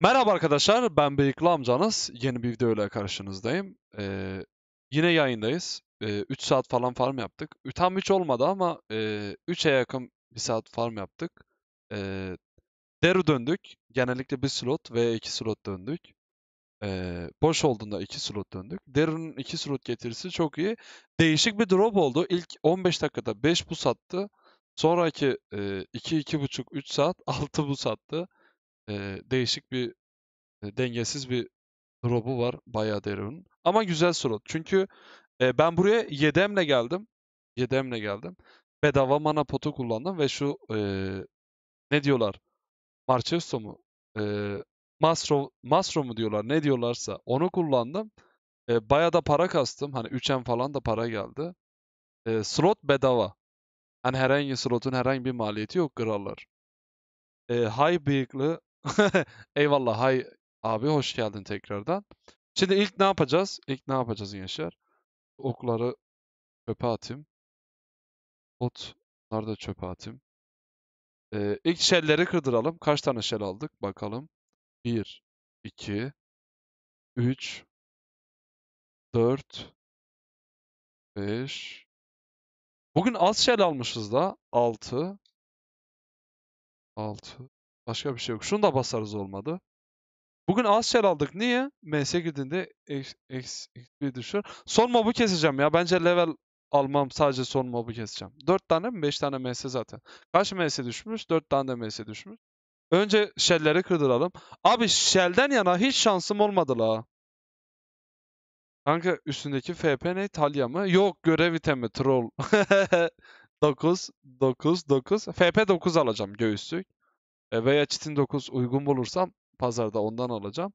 Merhaba arkadaşlar, ben Bıyıklı amcanız. Yeni bir video ile karşınızdayım. Ee, yine yayındayız. Ee, 3 saat falan farm yaptık. Tam 3 olmadı ama e, yakın bir saat farm yaptık. Ee, Deru döndük. Genellikle bir slot ve 2 slot döndük. Ee, boş olduğunda 2 slot döndük. Deru'nun 2 slot getirisi çok iyi. Değişik bir drop oldu. İlk 15 dakikada 5 bu sattı. Sonraki 2-2,5-3 e, saat 6 bu sattı e, değişik bir e, dengesiz bir drop'u var bayağı derin. Ama güzel slot. Çünkü e, ben buraya yedemle geldim. Yedemle geldim. Bedava mana potu kullandım ve şu e, ne diyorlar? Marchesto mu? E, Masro, Masro mu diyorlar? Ne diyorlarsa onu kullandım. E, bayağı da para kastım. Hani 3M falan da para geldi. E, slot bedava. Hani herhangi slotun herhangi bir maliyeti yok krallar. E, high bıyıklı Eyvallah. Hay abi hoş geldin tekrardan. Şimdi ilk ne yapacağız? İlk ne yapacağız gençler? Okları çöpe atayım. Otları da çöpe atayım. Ee, ilk şelleri kırdıralım. Kaç tane şel aldık? Bakalım. 1, 2, 3, 4, 5. Bugün az şel almışız da. 6, 6, Başka bir şey yok. Şunu da basarız olmadı. Bugün az shell aldık. Niye? MS'e girdiğinde bir düşüyor. Son mobu keseceğim ya. Bence level almam. Sadece son mobu keseceğim. 4 tane mi? 5 tane MS zaten. Kaç MS düşmüş? 4 tane de MS düşmüş. Önce shell'leri kırdıralım. Abi shell'den yana hiç şansım olmadı la. Kanka üstündeki FP ne? Talya mı? Yok görev itemi troll. 9 9 9 FP 9 alacağım göğüslük. E, veya Çitin 9 uygun bulursam pazarda ondan alacağım.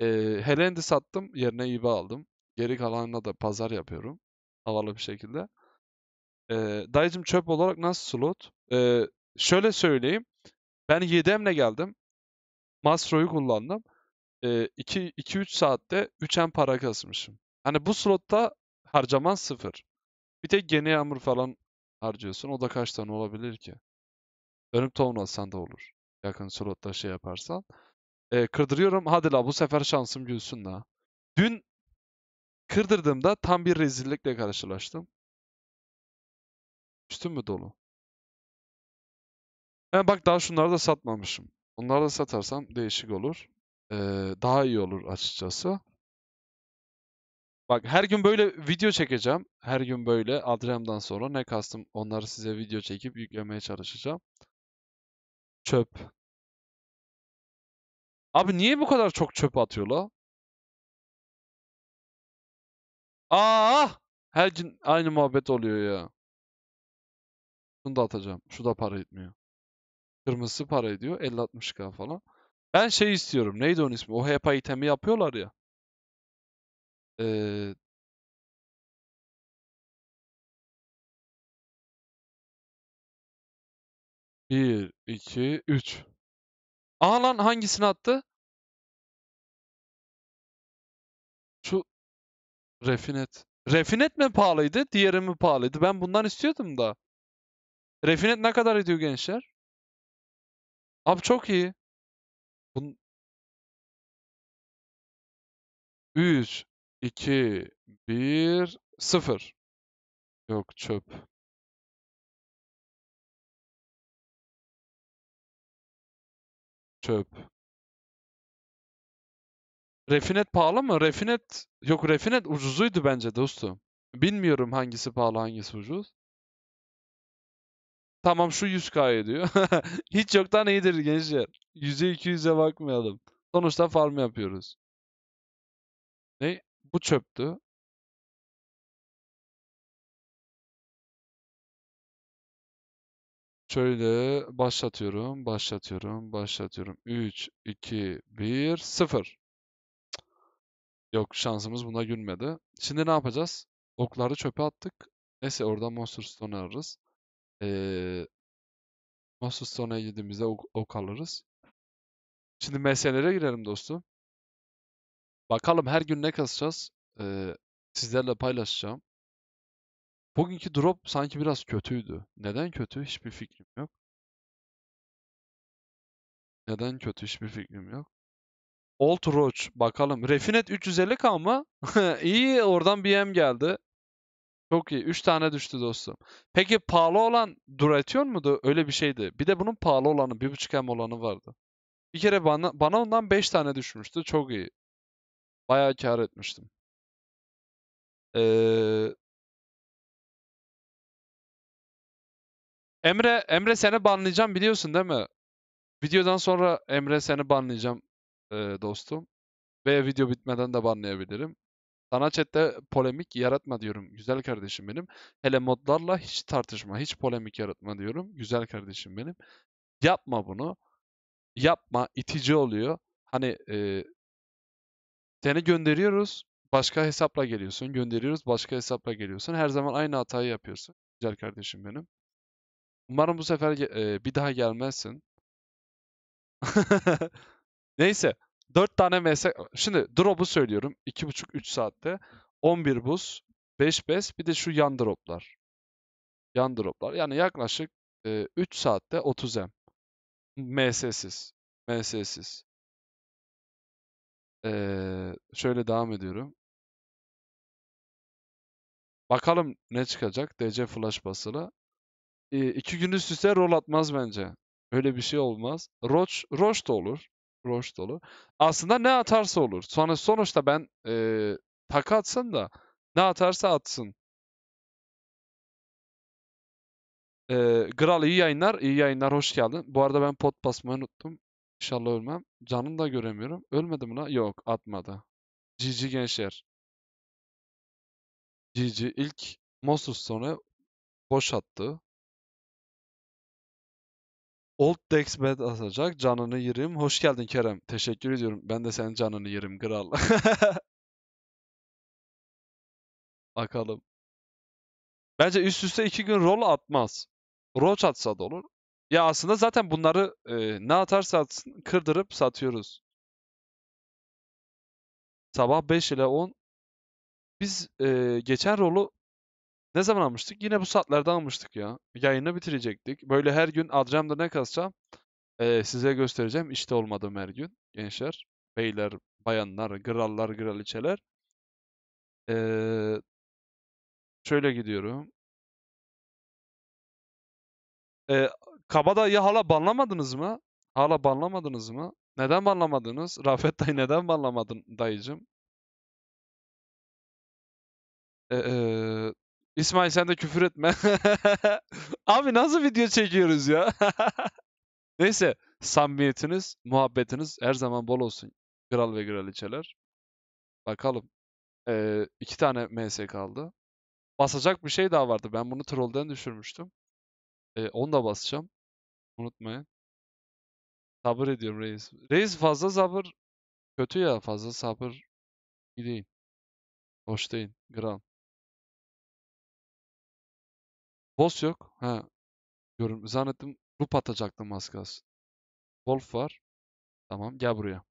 E, Helendi sattım. Yerine İBA aldım. Geri kalanına da pazar yapıyorum. Havalı bir şekilde. E, dayıcım çöp olarak nasıl slot? E, şöyle söyleyeyim. Ben yedemle geldim. Masro'yu kullandım. 2-3 e, saatte 3M para kasmışım. Hani bu slotta harcaman sıfır. Bir tek gene yağmur falan harcıyorsun. O da kaç tane olabilir ki? Önüm tonlasan da olur yakın slotta şey yaparsan. E, kırdırıyorum. Hadi la bu sefer şansım gülsün la. Dün kırdırdığımda tam bir rezillikle karşılaştım. Üstüm mü dolu? E, bak daha şunları da satmamışım. Onları da satarsam değişik olur. E, daha iyi olur açıkçası. Bak her gün böyle video çekeceğim. Her gün böyle adremdan sonra ne kastım onları size video çekip yüklemeye çalışacağım. Çöp. Abi niye bu kadar çok çöp atıyor la? Aa! Her gün aynı muhabbet oluyor ya. Şunu da atacağım. Şu da para etmiyor. Kırmızısı para ediyor. 50-60k falan. Ben şey istiyorum. Neydi onun ismi? O HEPA itemi yapıyorlar ya. Ee, bir, iki, üç. Ağlan hangisini attı? Şu Refinet. Refinet mi pahalıydı? Diğeri mi pahalıydı? Ben bundan istiyordum da. Refinet ne kadar ediyor gençler? Abi çok iyi. Bun... 3, 2, 1, 0. Yok çöp. Çöp. Refinet pahalı mı? Refinet yok Refinet ucuzuydu bence dostum. Bilmiyorum hangisi pahalı hangisi ucuz. Tamam şu 100k ediyor. Hiç yoktan iyidir gençler. 100'e 200'e bakmayalım. Sonuçta farm yapıyoruz. Ne? Bu çöptü. Şöyle başlatıyorum, başlatıyorum, başlatıyorum. 3, 2, 1, 0. Yok şansımız buna gülmedi. Şimdi ne yapacağız? Okları çöpe attık. Neyse oradan Monster Stone alırız. Ee, Monster Stone'a girdiğimizde ok, ok alırız. Şimdi meselelere girelim dostum. Bakalım her gün ne kasacağız? Ee, sizlerle paylaşacağım. Bugünkü drop sanki biraz kötüydü. Neden kötü? Hiçbir fikrim yok. Neden kötü? Hiçbir fikrim yok. Old Roach bakalım. Refinet 350k mı? iyi oradan BM geldi. Çok iyi. 3 tane düştü dostum. Peki pahalı olan duratıyor mudu? Öyle bir şeydi. Bir de bunun pahalı olanı 1.5M olanı vardı. Bir kere bana, bana ondan 5 tane düşmüştü. Çok iyi. Bayağı kar etmiştim. Ee, Emre, Emre seni banlayacağım biliyorsun değil mi? Videodan sonra Emre seni banlayacağım e, dostum. Ve video bitmeden de banlayabilirim. Sana chatte polemik yaratma diyorum güzel kardeşim benim. Hele modlarla hiç tartışma, hiç polemik yaratma diyorum güzel kardeşim benim. Yapma bunu. Yapma, itici oluyor. Hani e, seni gönderiyoruz, başka hesapla geliyorsun. Gönderiyoruz, başka hesapla geliyorsun. Her zaman aynı hatayı yapıyorsun. Güzel kardeşim benim. Umarım bu sefer e, bir daha gelmezsin. Neyse. 4 tane MS... Şimdi drop'u söylüyorum. 2,5-3 saatte. 11 buz, 5 bes, bir de şu yan droplar. Yan droplar. Yani yaklaşık e, 3 saatte 30 M. MS'siz. MS'siz. Ee, şöyle devam ediyorum. Bakalım ne çıkacak. DC flash basılı e, iki gün üst üste rol atmaz bence. Öyle bir şey olmaz. Roç, roş da olur. Roş da olur. Aslında ne atarsa olur. Sonra sonuçta ben e, tak atsın da ne atarsa atsın. E, Gral iyi yayınlar. iyi yayınlar. Hoş geldin. Bu arada ben pot basmayı unuttum. İnşallah ölmem. Canını da göremiyorum. Ölmedi mi lan? Yok atmadı. GG gençler. GG ilk Mosus sonra boş attı. Old Dex Bed asacak. Canını yerim. Hoş geldin Kerem. Teşekkür ediyorum. Ben de senin canını yerim kral. Bakalım. Bence üst üste iki gün rol atmaz. Roach atsa da olur. Ya aslında zaten bunları e, ne atarsa atsın, kırdırıp satıyoruz. Sabah 5 ile 10. Biz e, geçen rolü ne zaman almıştık? Yine bu saatlerde almıştık ya. Yayını bitirecektik. Böyle her gün adremde ne kazacağım ee, size göstereceğim. İşte olmadım her gün. Gençler, beyler, bayanlar, krallar, kraliçeler. Ee, şöyle gidiyorum. Ee, ya hala banlamadınız mı? Hala banlamadınız mı? Neden banlamadınız? Rafet dayı neden banlamadın dayıcım? Ee, İsmail sen de küfür etme. Abi nasıl video çekiyoruz ya? Neyse samimiyetiniz, muhabbetiniz her zaman bol olsun. Kral ve kraliçeler. Bakalım. Ee, iki tane MS kaldı. Basacak bir şey daha vardı. Ben bunu trollden düşürmüştüm. Ee, onu da basacağım. Unutmayın. Sabır ediyorum reis. Reis fazla sabır kötü ya. Fazla sabır iyi Hoş değil. Kral. Boss yok. Ha. Görün. Zannettim loop atacaktım maskas Wolf var. Tamam gel buraya.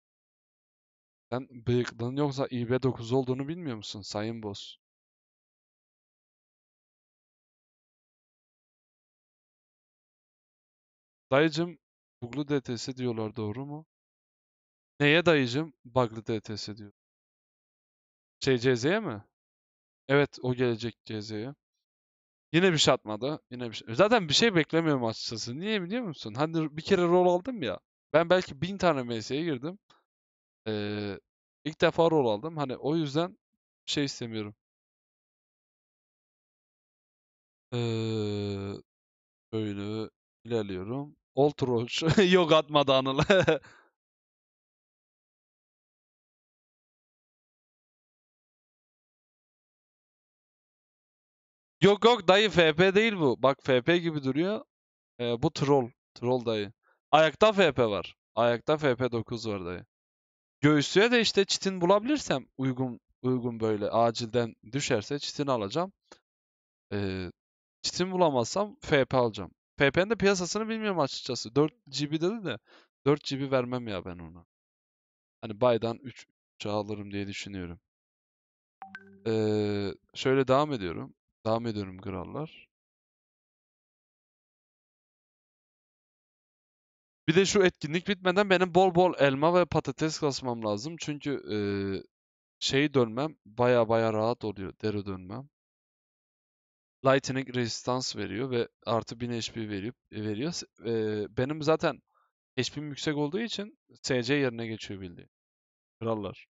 Sen bıyıklığın yoksa IB9 e olduğunu bilmiyor musun Sayın Boss? Dayıcım buglu DTS diyorlar doğru mu? Neye dayıcım? Bug'lı DTS diyor. Şey CZ'ye mi? Evet o gelecek CZ'ye. Yine bir şey atmadı. Yine bir şey. Zaten bir şey beklemiyorum açıkçası. Niye biliyor musun? Hani bir kere rol aldım ya. Ben belki bin tane MS'ye girdim. Ee, ilk defa rol aldım. Hani o yüzden şey istemiyorum. Ee, böyle ilerliyorum. Ultra yok atmadı anıl. Yok yok dayı FP değil bu. Bak FP gibi duruyor. Ee, bu troll. Troll dayı. Ayakta FP var. Ayakta FP 9 var dayı. Göğüsüye de işte çitin bulabilirsem uygun uygun böyle acilden düşerse çitin alacağım. Ee, çitin bulamazsam FP alacağım. FP'nin de piyasasını bilmiyorum açıkçası. 4 GB dedi de 4 GB vermem ya ben ona. Hani baydan 3 alırım diye düşünüyorum. Ee, şöyle devam ediyorum. Devam ediyorum krallar. Bir de şu etkinlik bitmeden benim bol bol elma ve patates kasmam lazım. Çünkü e, şeyi dönmem baya baya rahat oluyor. Deri dönmem. Lightning resistans veriyor ve artı 1000 HP e, veriyor. veriyor. E, benim zaten HP'm yüksek olduğu için SC yerine geçiyor bildiğin. Krallar.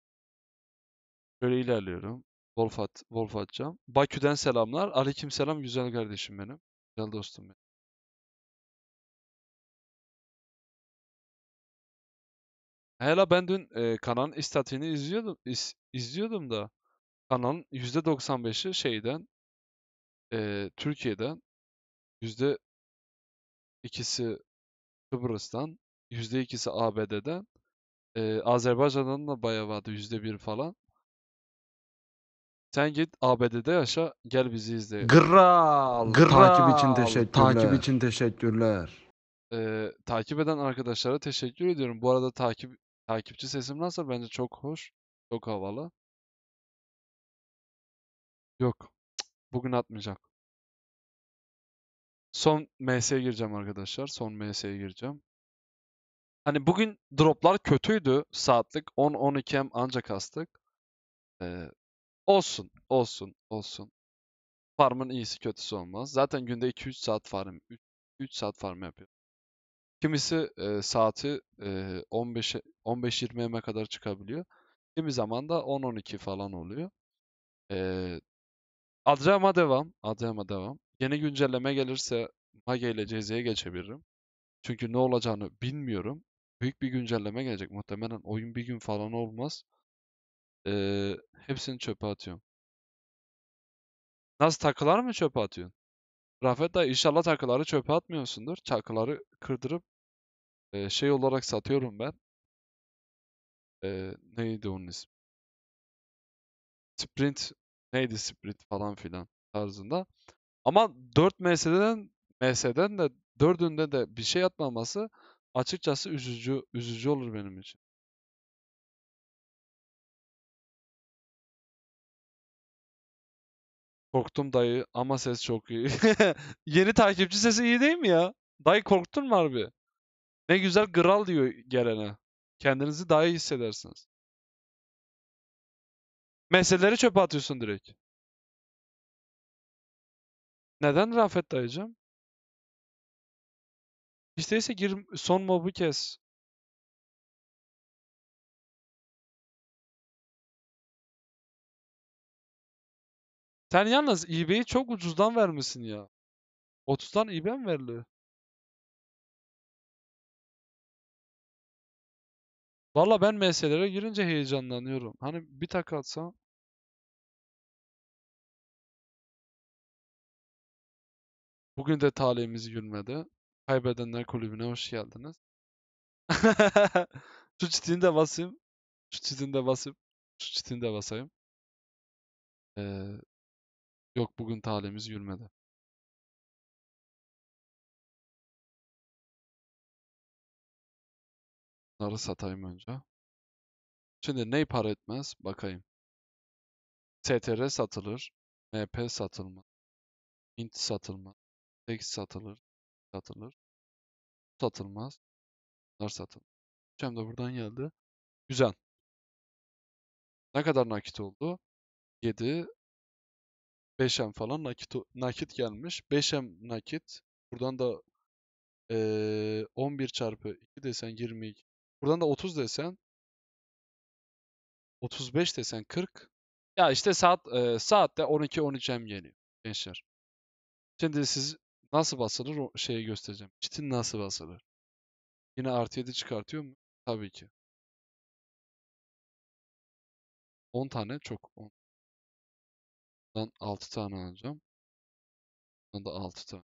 Böyle ilerliyorum. Wolf, at, Wolf Bakü'den selamlar. Aleyküm selam güzel kardeşim benim. Güzel dostum benim. Hele ben dün e, kanalın istatiğini izliyordum iz, izliyordum da kanalın %95'i şeyden e, Türkiye'den yüzde ikisi Kıbrıs'tan, yüzde ikisi ABD'den, e, Azerbaycan'dan da bayağı vardı yüzde bir falan. Sen git ABD'de yaşa, gel bizi izle. Gral. Gral. Takip için teşekkürler. Takip için teşekkürler. Ee, takip eden arkadaşlara teşekkür ediyorum. Bu arada takip takipçi sesim nasıl? Bence çok hoş. Çok havalı. Yok. Bugün atmayacak. Son MS'ye gireceğim arkadaşlar. Son MS'ye gireceğim. Hani bugün droplar kötüydü. Saatlik 10-12M ancak astık. Ee, Olsun, olsun, olsun. Farmın iyisi kötüsü olmaz. Zaten günde 2-3 saat farm 3, saat farm yapıyor. Kimisi e, saati e, 15 15-20'ye kadar çıkabiliyor. Kimi zaman da 10-12 falan oluyor. E, Adrema devam. Adrema devam. Yeni güncelleme gelirse Mage ile CZ'ye geçebilirim. Çünkü ne olacağını bilmiyorum. Büyük bir güncelleme gelecek. Muhtemelen oyun bir gün falan olmaz. Ee, hepsini çöpe atıyorum. Nasıl takılar mı çöpe atıyorsun? Rafet da inşallah takıları çöpe atmıyorsundur. Takıları kırdırıp e, şey olarak satıyorum ben. E, neydi onun ismi? Sprint neydi sprint falan filan tarzında. Ama 4 MS'den MS'den de dördünde de bir şey atmaması açıkçası üzücü üzücü olur benim için. Korktum dayı ama ses çok iyi. Yeni takipçi sesi iyi değil mi ya? Dayı korktun mu harbi? Ne güzel gral diyor gelene. Kendinizi daha iyi hissedersiniz. Meseleleri çöpe atıyorsun direkt. Neden Rafet dayıcım? İşteyse gir son mobu kes. Sen yalnız eBay'i çok ucuzdan vermişsin ya. 30'dan eBay mi veriliyor? Valla ben MS'lere girince heyecanlanıyorum. Hani bir tak atsam. Bugün de talihimiz gülmedi. Kaybedenler kulübüne hoş geldiniz. Şu çitini de basayım. Şu çitini de basayım. Şu çitini de basayım. Ee, Yok bugün talihimiz yürümedi. Bunları satayım önce. Şimdi ne para etmez? Bakayım. STR satılır. MP satılmaz. Int satılmaz. X satılır. Satılır. Satılmaz. Bunlar satılır. Hem de buradan geldi. Güzel. Ne kadar nakit oldu? 7, 5M falan nakit nakit gelmiş. 5M nakit. Buradan da ee, 11 çarpı 2 desen 22. Buradan da 30 desen 35 desen 40. Ya işte saat e, saatte 12-13M geliyor gençler. Şimdi siz nasıl basılır o şeyi göstereceğim. Çitin nasıl basılır. Yine artı 7 çıkartıyor mu? Tabii ki. 10 tane çok. 10. Bundan 6 tane alacağım. Bundan da 6 tane.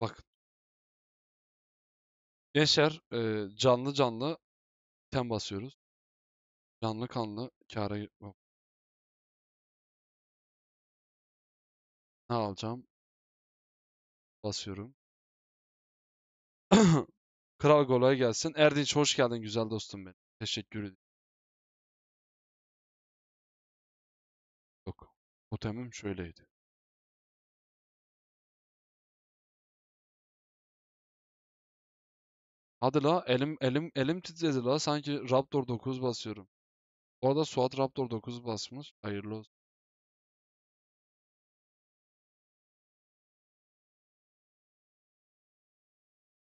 Bak, Gençler e, canlı canlı tem basıyoruz. Canlı kanlı kâra gitmem. Ne alacağım? Basıyorum. Kral Golay gelsin. Erdinç hoş geldin güzel dostum benim. Teşekkür ederim. Totemim şöyleydi: Hadi la elim elim elim titredi la sanki Raptor 9 basıyorum. Bu arada Suat Raptor 9 basmış. Hayırlı olsun.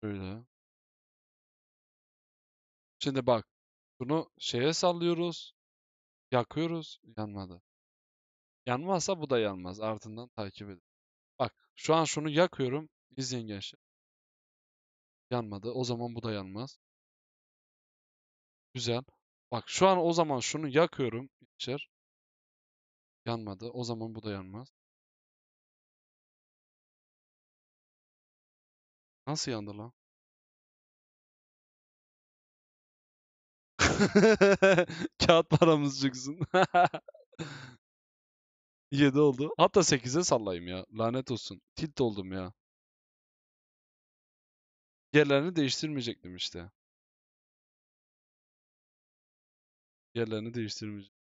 Şöyle. Şimdi bak. Bunu şeye sallıyoruz. Yakıyoruz. Yanmadı. Yanmazsa bu da yanmaz. Ardından takip edin. Bak şu an şunu yakıyorum. İzleyin gençler. Yanmadı. O zaman bu da yanmaz. Güzel. Bak şu an o zaman şunu yakıyorum. Gençler. Yanmadı. O zaman bu da yanmaz. Nasıl yandı lan? Kağıt paramız çıksın. 7 oldu. Hatta 8'e sallayayım ya. Lanet olsun. Tilt oldum ya. Yerlerini değiştirmeyecektim işte. Yerlerini değiştirmeyecektim.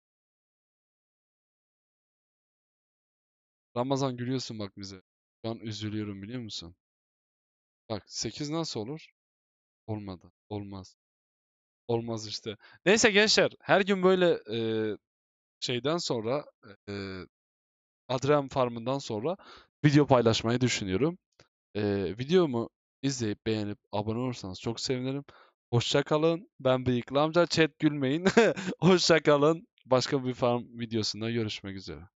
Ramazan gülüyorsun bak bize. Şu an üzülüyorum biliyor musun? Bak 8 nasıl olur? Olmadı. Olmaz. Olmaz işte. Neyse gençler her gün böyle e, şeyden sonra e, Adrem Farm'ından sonra video paylaşmayı düşünüyorum. Ee, videomu izleyip beğenip abone olursanız çok sevinirim. Hoşçakalın. Ben Bıyıklı Amca. Chat gülmeyin. Hoşçakalın. Başka bir farm videosunda görüşmek üzere.